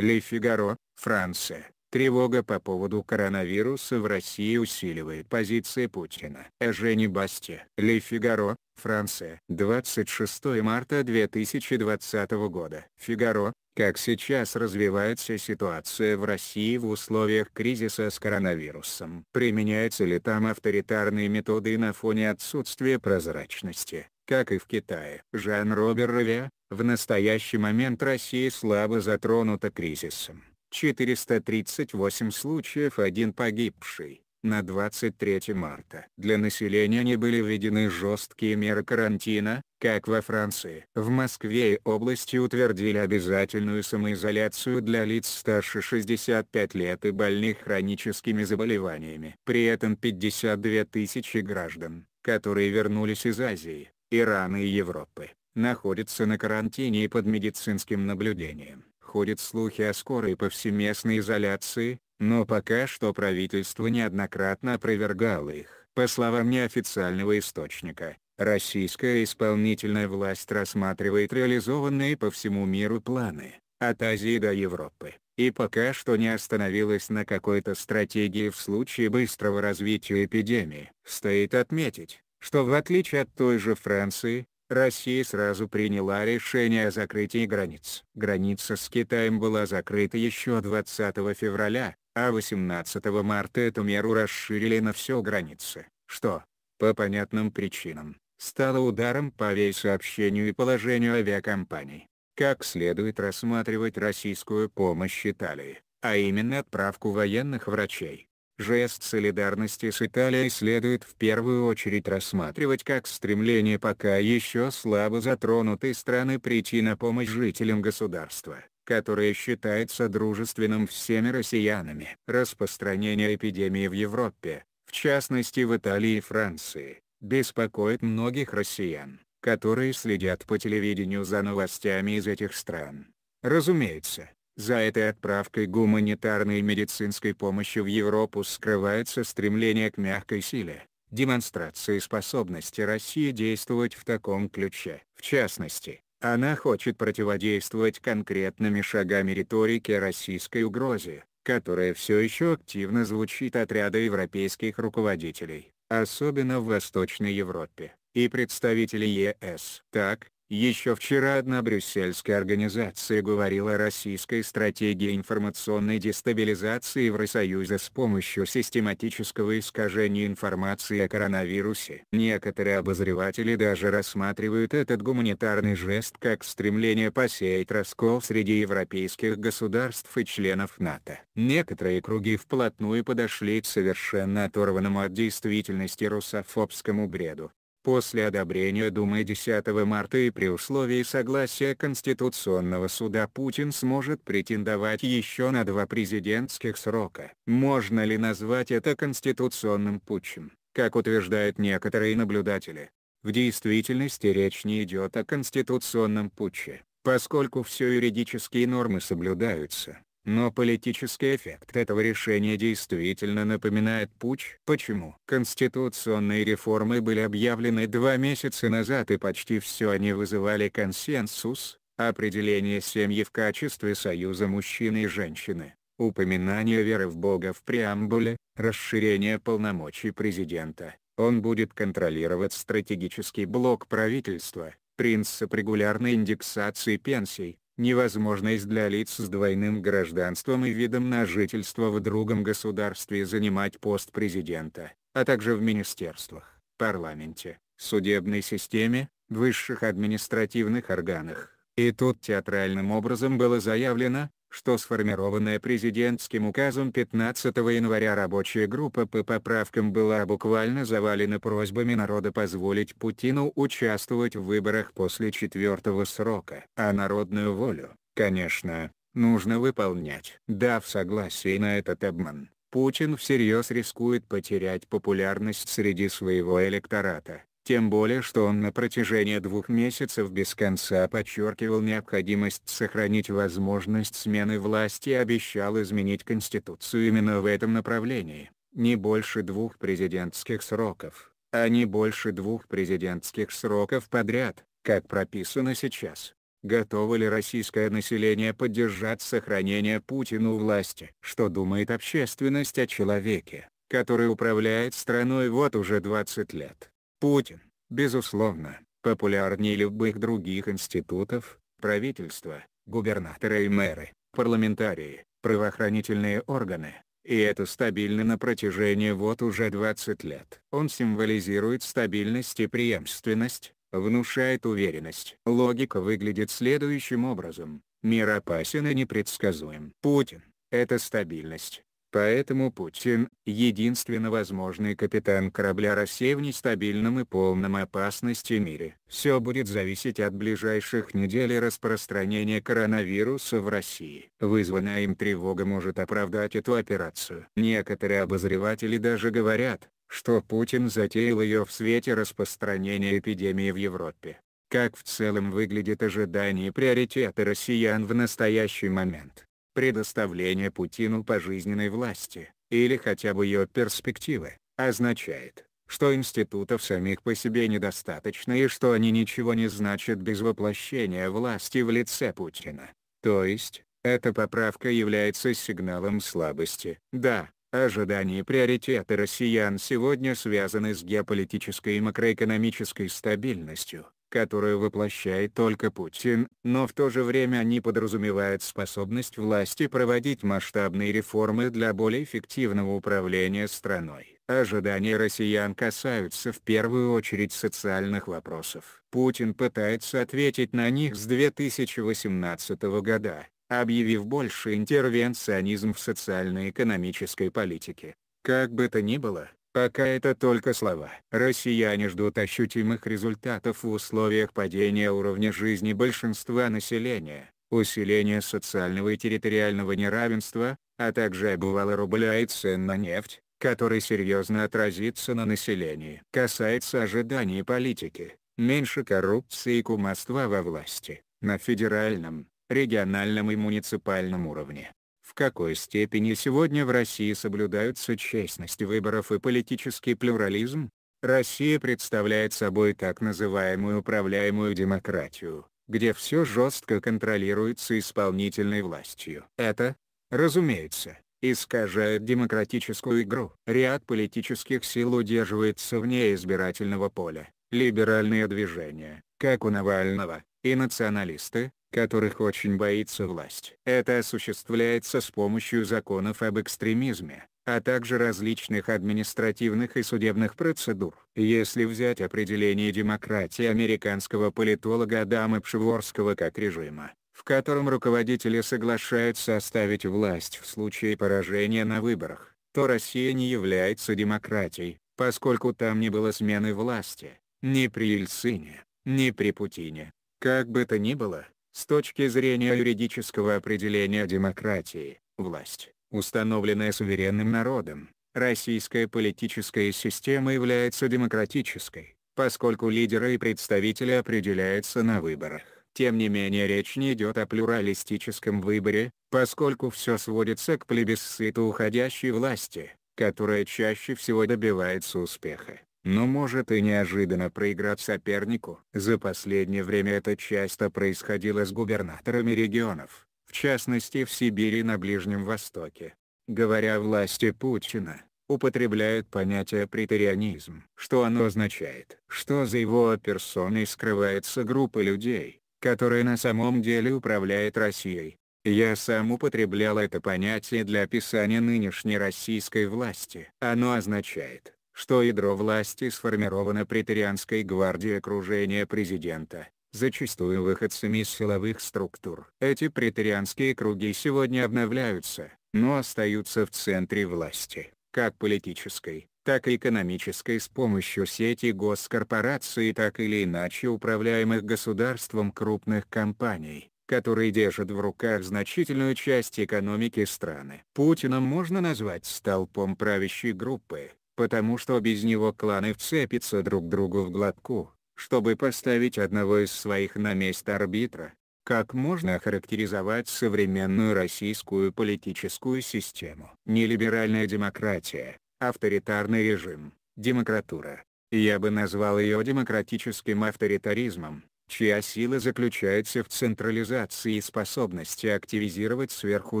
Ле Фигаро, Франция. Тревога по поводу коронавируса в России усиливает позиции Путина. Эжени Басте. Ле Фигаро, Франция. 26 марта 2020 года. Фигаро, как сейчас развивается ситуация в России в условиях кризиса с коронавирусом? Применяются ли там авторитарные методы на фоне отсутствия прозрачности? Как и в Китае. Жан-Робер Раве, в настоящий момент Россия слабо затронута кризисом. 438 случаев, один погибший. На 23 марта для населения не были введены жесткие меры карантина, как во Франции. В Москве и области утвердили обязательную самоизоляцию для лиц старше 65 лет и больных хроническими заболеваниями. При этом 52 тысячи граждан, которые вернулись из Азии, Ирана и Европы, находится на карантине и под медицинским наблюдением. Ходят слухи о скорой повсеместной изоляции, но пока что правительство неоднократно опровергало их. По словам неофициального источника, российская исполнительная власть рассматривает реализованные по всему миру планы, от Азии до Европы, и пока что не остановилась на какой-то стратегии в случае быстрого развития эпидемии. Стоит отметить, что в отличие от той же Франции, Россия сразу приняла решение о закрытии границ. Граница с Китаем была закрыта еще 20 февраля, а 18 марта эту меру расширили на все границы, что, по понятным причинам, стало ударом по вей сообщению и положению авиакомпаний. Как следует рассматривать российскую помощь Италии, а именно отправку военных врачей, Жест солидарности с Италией следует в первую очередь рассматривать как стремление пока еще слабо затронутой страны прийти на помощь жителям государства, которое считается дружественным всеми россиянами. Распространение эпидемии в Европе, в частности в Италии и Франции, беспокоит многих россиян, которые следят по телевидению за новостями из этих стран. Разумеется, за этой отправкой гуманитарной и медицинской помощи в Европу скрывается стремление к мягкой силе, демонстрации способности России действовать в таком ключе. В частности, она хочет противодействовать конкретными шагами риторики российской угрозе, которая все еще активно звучит от ряда европейских руководителей, особенно в Восточной Европе, и представителей ЕС. Так, еще вчера одна брюссельская организация говорила о российской стратегии информационной дестабилизации Евросоюза с помощью систематического искажения информации о коронавирусе. Некоторые обозреватели даже рассматривают этот гуманитарный жест как стремление посеять раскол среди европейских государств и членов НАТО. Некоторые круги вплотную подошли к совершенно оторванному от действительности русофобскому бреду после одобрения Думы 10 марта и при условии согласия Конституционного суда Путин сможет претендовать еще на два президентских срока. Можно ли назвать это конституционным путчем, как утверждают некоторые наблюдатели? В действительности речь не идет о конституционном путче, поскольку все юридические нормы соблюдаются. Но политический эффект этого решения действительно напоминает путь. Почему? Конституционные реформы были объявлены два месяца назад и почти все они вызывали консенсус, определение семьи в качестве союза мужчины и женщины, упоминание веры в Бога в преамбуле, расширение полномочий президента, он будет контролировать стратегический блок правительства, принцип регулярной индексации пенсий, невозможность для лиц с двойным гражданством и видом на жительство в другом государстве занимать пост президента, а также в министерствах, парламенте, судебной системе, высших административных органах. И тут театральным образом было заявлено, что сформированная президентским указом 15 января рабочая группа по поправкам была буквально завалена просьбами народа позволить Путину участвовать в выборах после четвертого срока. А народную волю, конечно, нужно выполнять. Дав согласие на этот обман, Путин всерьез рискует потерять популярность среди своего электората тем более что он на протяжении двух месяцев без конца подчеркивал необходимость сохранить возможность смены власти и обещал изменить Конституцию именно в этом направлении. Не больше двух президентских сроков, а не больше двух президентских сроков подряд, как прописано сейчас. Готово ли российское население поддержать сохранение Путину власти? Что думает общественность о человеке, который управляет страной вот уже 20 лет? Путин, безусловно, популярнее любых других институтов, правительства, губернаторы и мэры, парламентарии, правоохранительные органы, и это стабильно на протяжении вот уже 20 лет. Он символизирует стабильность и преемственность, внушает уверенность. Логика выглядит следующим образом. Мир опасен и непредсказуем. Путин – это стабильность. Поэтому Путин – единственно возможный капитан корабля России в нестабильном и полном опасности мире. Все будет зависеть от ближайших недель распространения коронавируса в России. Вызванная им тревога может оправдать эту операцию. Некоторые обозреватели даже говорят, что Путин затеял ее в свете распространения эпидемии в Европе. Как в целом выглядят ожидания и приоритеты россиян в настоящий момент? предоставление Путину пожизненной власти, или хотя бы ее перспективы, означает, что институтов самих по себе недостаточно и что они ничего не значат без воплощения власти в лице Путина. То есть, эта поправка является сигналом слабости. Да, ожидания и приоритеты россиян сегодня связаны с геополитической и макроэкономической стабильностью, которую воплощает только Путин, но в то же время они подразумевают способность власти проводить масштабные реформы для более эффективного управления страной. Ожидания россиян касаются в первую очередь социальных вопросов. Путин пытается ответить на них с 2018 года, объявив больше интервенционизм в социально-экономической политике. Как бы то ни было, Пока это только слова. Россияне ждут ощутимых результатов в условиях падения уровня жизни большинства населения, усиления социального и территориального неравенства, а также обвала рубля и цен на нефть, который серьезно отразится на населении. Касается ожиданий политики, меньше коррупции и кумовства во власти, на федеральном, региональном и муниципальном уровне в какой степени сегодня в России соблюдаются честность выборов и политический плюрализм, Россия представляет собой так называемую управляемую демократию, где все жестко контролируется исполнительной властью. Это, разумеется, искажает демократическую игру. Ряд политических сил удерживается вне избирательного поля, либеральные движения, как у Навального, и националисты, которых очень боится власть. Это осуществляется с помощью законов об экстремизме, а также различных административных и судебных процедур. Если взять определение демократии американского политолога Адама Пшеворского как режима, в котором руководители соглашаются оставить власть в случае поражения на выборах, то Россия не является демократией, поскольку там не было смены власти, ни при Ельцине, ни при Путине. Как бы то ни было, с точки зрения юридического определения демократии, власть, установленная суверенным народом, российская политическая система является демократической, поскольку лидеры и представители определяются на выборах. Тем не менее речь не идет о плюралистическом выборе, поскольку все сводится к плебисциту уходящей власти, которая чаще всего добивается успеха но может и неожиданно проиграть сопернику. За последнее время это часто происходило с губернаторами регионов, в частности в Сибири и на Ближнем Востоке. Говоря о власти Путина, употребляют понятие «претерианизм». Что оно означает? Что за его персоной скрывается группа людей, которая на самом деле управляет Россией. Я сам употреблял это понятие для описания нынешней российской власти. Оно означает, что ядро власти сформировано претерианской гвардией окружения президента, зачастую выходцами из силовых структур. Эти претерианские круги сегодня обновляются, но остаются в центре власти, как политической, так и экономической с помощью сети госкорпораций и так или иначе управляемых государством крупных компаний которые держат в руках значительную часть экономики страны. Путина можно назвать столпом правящей группы, потому что без него кланы вцепятся друг другу в глотку, чтобы поставить одного из своих на место арбитра. Как можно охарактеризовать современную российскую политическую систему? Нелиберальная демократия, авторитарный режим, демократура. Я бы назвал ее демократическим авторитаризмом, чья сила заключается в централизации и способности активизировать сверху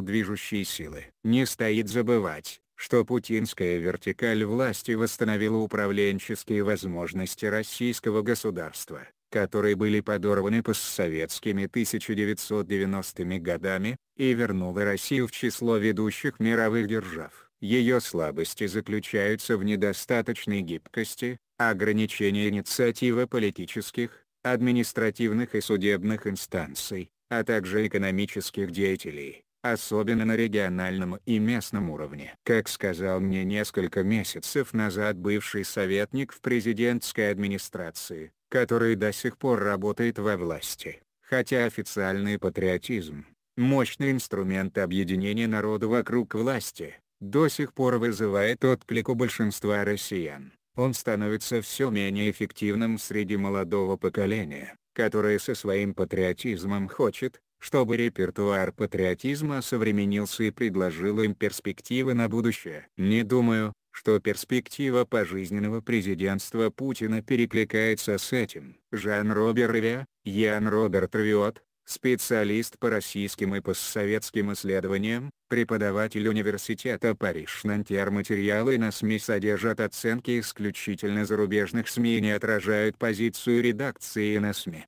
движущие силы. Не стоит забывать, что путинская вертикаль власти восстановила управленческие возможности российского государства, которые были подорваны постсоветскими 1990-ми годами, и вернула Россию в число ведущих мировых держав. Ее слабости заключаются в недостаточной гибкости, ограничении инициативы политических, административных и судебных инстанций, а также экономических деятелей, особенно на региональном и местном уровне. Как сказал мне несколько месяцев назад бывший советник в президентской администрации, который до сих пор работает во власти, хотя официальный патриотизм, мощный инструмент объединения народа вокруг власти, до сих пор вызывает отклик у большинства россиян. Он становится все менее эффективным среди молодого поколения, которое со своим патриотизмом хочет, чтобы репертуар патриотизма современился и предложил им перспективы на будущее. Не думаю, что перспектива пожизненного президентства Путина перекликается с этим. Жан-Робер Ривя, Ян Роберт Ривиот, специалист по российским и постсоветским исследованиям, преподаватель университета Париж Нантер материалы на СМИ содержат оценки исключительно зарубежных СМИ и не отражают позицию редакции на СМИ.